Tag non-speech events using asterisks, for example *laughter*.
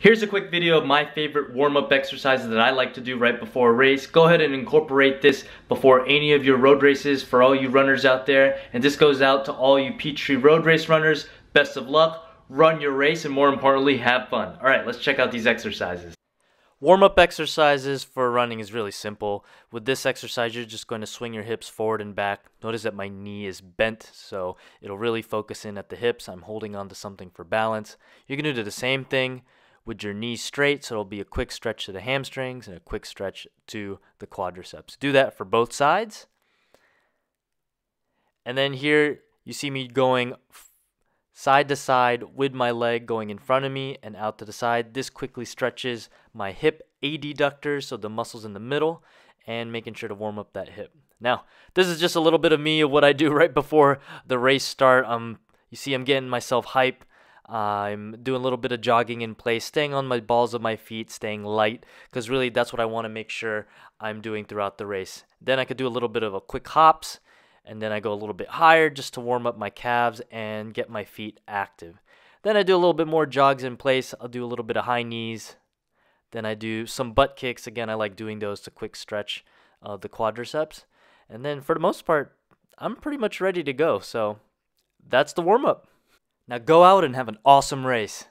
Here's a quick video of my favorite warm-up exercises that I like to do right before a race. Go ahead and incorporate this before any of your road races for all you runners out there. And this goes out to all you Peachtree Road Race runners. Best of luck, run your race, and more importantly, have fun. All right, let's check out these exercises. Warm-up exercises for running is really simple. With this exercise, you're just going to swing your hips forward and back. Notice that my knee is bent, so it'll really focus in at the hips. I'm holding on to something for balance. You're going to do the same thing with your knees straight. So it'll be a quick stretch to the hamstrings and a quick stretch to the quadriceps. Do that for both sides. And then here you see me going side to side with my leg going in front of me and out to the side. This quickly stretches my hip adductors, so the muscles in the middle, and making sure to warm up that hip. Now, this is just a little bit of me of what I do *laughs* right before the race start. Um, you see, I'm getting myself hype I'm doing a little bit of jogging in place, staying on my balls of my feet, staying light, because really that's what I want to make sure I'm doing throughout the race. Then I could do a little bit of a quick hops, and then I go a little bit higher just to warm up my calves and get my feet active. Then I do a little bit more jogs in place. I'll do a little bit of high knees. Then I do some butt kicks. Again, I like doing those to quick stretch uh, the quadriceps. And then for the most part, I'm pretty much ready to go. So that's the warm up. Now go out and have an awesome race.